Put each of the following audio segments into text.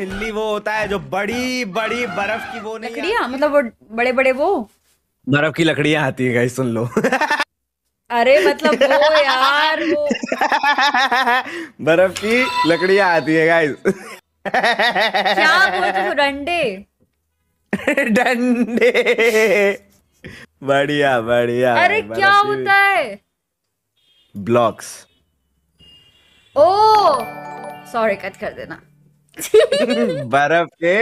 सिल्ली वो होता है जो बड़ी बड़ी बर्फ की वो नहीं लकड़िया मतलब वो बड़े बड़े वो बर्फ की लकड़ियाँ आती है गाइस सुन लो अरे मतलब वो यार वो बर्फ की लकड़ियाँ आती है गाइस क्या बोलते तो हो डंडे डंडे बढ़िया बढ़िया अरे क्या होता है ब्लॉक्स ओ सॉरी कट कर देना बर्फ के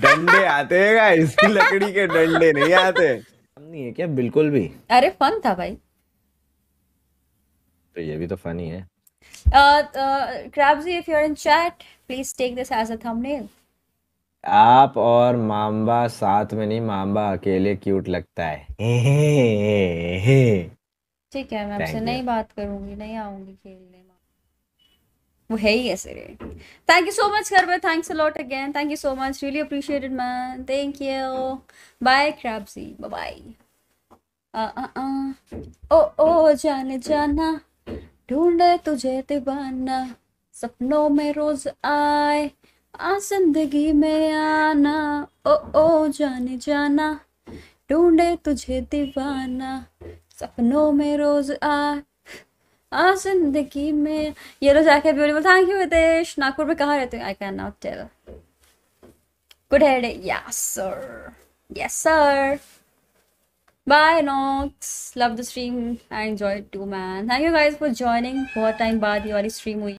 डंडे आते हैं गाइस लकड़ी के डंडे नहीं आते नहीं है क्या बिल्कुल भी अरे फन था भाई तो ये भी तो फन ही है Crabsy if you are in chat please take this as a thumbnail आप और मामबा साथ में नहीं मामबा अकेले क्यूट लगता है ठीक है मैं आपसे नहीं बात करूंगी नहीं आऊंगी खेलने वो है ही ऐसे रे थैंक यू सो मच करवे thanks a lot again thank you so much really appreciated man thank you bye Crabsy bye ओ ओ जाने जाना ढूंढे तुझे दीवाना सपनों में रोज आए आ जिंदगी में आना ओ oh, ओ oh, जाने जाना ढूंढे तुझे दीवाना सपनों में रोज आए हाँ, जिंदगी में ये लो jacket beautiful thank you Hitesh Nagpur में कहाँ रहते हो I can not tell good head yes sir yes sir bye Knox love the stream I enjoy too man thank you guys for joining बहुत टाइम बाद ये वाली स्ट्रीम हुई